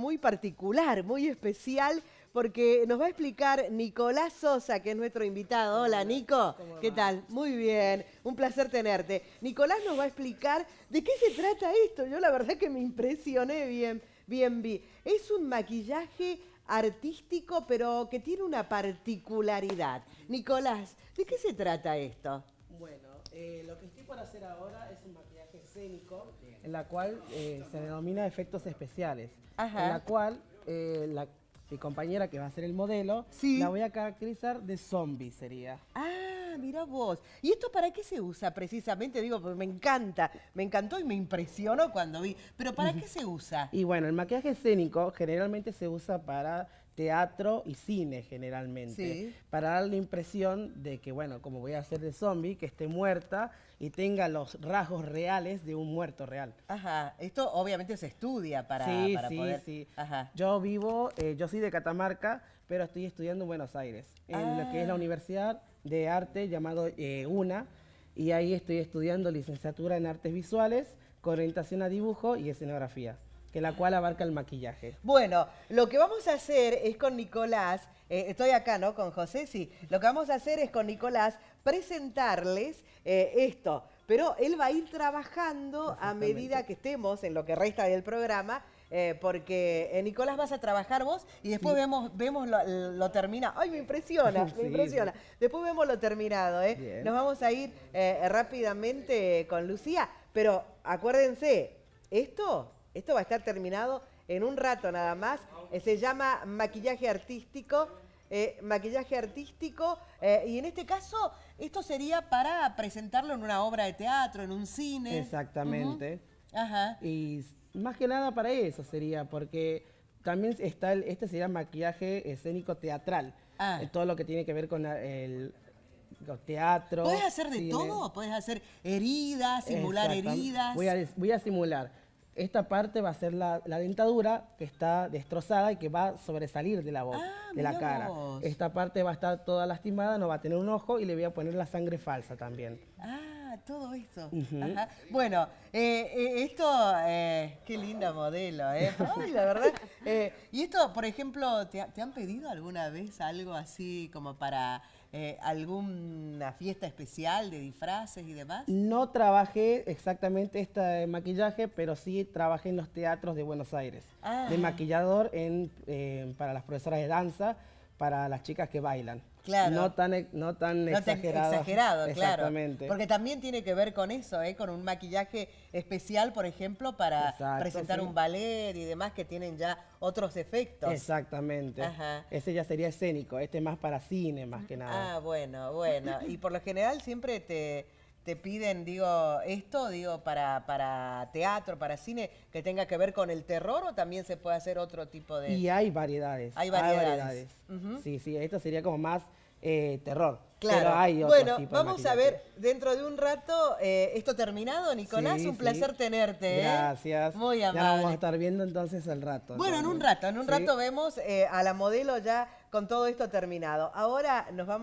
muy particular, muy especial, porque nos va a explicar Nicolás Sosa, que es nuestro invitado. Hola, Nico. ¿Qué tal? Muy bien, un placer tenerte. Nicolás nos va a explicar de qué se trata esto. Yo la verdad que me impresioné bien, bien vi. Es un maquillaje artístico, pero que tiene una particularidad. Nicolás, ¿de qué se trata esto? Bueno, eh, lo que estoy por hacer ahora es un maquillaje escénico en la cual eh, se denomina efectos especiales, en la cual eh, la, mi compañera que va a ser el modelo, la voy a caracterizar de zombie sería. Ah, mira vos. ¿Y esto para qué se usa precisamente? Digo, porque me encanta, me encantó y me impresionó cuando vi. Pero ¿para qué se usa? Y bueno, el maquillaje escénico generalmente se usa para teatro y cine generalmente, para dar la impresión de que, bueno, como voy a hacer de zombie, que esté muerta y tenga los rasgos reales de un muerto real. Ajá, esto obviamente se estudia para, sí, para sí, poder... Sí, Yo vivo, eh, yo soy de Catamarca, pero estoy estudiando en Buenos Aires, en lo que es la ah. Universidad de Arte llamado eh, UNA, y ahí estoy estudiando licenciatura en Artes Visuales con orientación a dibujo y escenografía que la cual abarca el maquillaje. Bueno, lo que vamos a hacer es con Nicolás, eh, estoy acá, ¿no? Con José, sí. Lo que vamos a hacer es con Nicolás presentarles eh, esto, pero él va a ir trabajando a medida que estemos en lo que resta del programa. Eh, porque Nicolás vas a trabajar vos y después vemos, vemos lo, termina. terminado. Ay, me impresiona, me impresiona. Después vemos lo terminado, ¿eh? Nos vamos a ir rápidamente con Lucía, pero acuérdense, esto esto va a estar terminado en un rato nada más. Eh, se llama maquillaje artístico. Eh, maquillaje artístico eh, y en este caso esto sería para presentarlo en una obra de teatro, en un cine. Exactamente. Ajá. Y más que nada para eso sería, porque también está el, este sería maquillaje escénico teatral. Ah. Todo lo que tiene que ver con el, teatro. ¿Puedes hacer de todo? ¿Puedes hacer heridas, simular heridas? voy a simular esta parte va a ser la, dentadura que está destrozada y que va a sobresalir de la boca, ah, de la cara. Esta parte va a estar toda lastimada, no va a tener un ojo y le voy a poner la sangre falsa también. Ah, Ah, todo eh, eh, esto. Bueno, eh, esto, qué linda modelo, ¿eh? Ay, la verdad. y esto, por ejemplo, ¿te, han pedido alguna vez algo así como para alguna fiesta especial de disfraces y demás? No trabajé exactamente este maquillaje, pero sí trabajé en los teatros de Buenos Aires, de ah. maquillador para las profesoras de danza para las chicas que bailan. Claro. No tan, no tan exagerado. Exactamente. Porque también tiene que ver con eso, ¿eh? con un maquillaje especial, por ejemplo, para presentar un ballet y demás que tienen ya otros efectos. Exactamente. Ese ya sería escénico, este más para cine, más que nada. Ah, bueno, bueno. y por lo general siempre te piden, digo, esto, digo, para, para teatro, para cine, que tenga que ver con el terror o también se puede hacer otro tipo de... Y hay variedades. Hay variedades. Sí, sí, esto sería como más eh, terror. Claro. Pero hay bueno, vamos a ver dentro de un rato eh, esto terminado, Nicolás. un placer tenerte. ¿eh? Gracias. Muy amable. Ya vamos a estar viendo entonces el rato. Bueno, en un rato, en un rato vemos a la modelo ya con todo esto terminado. Ahora nos vamos.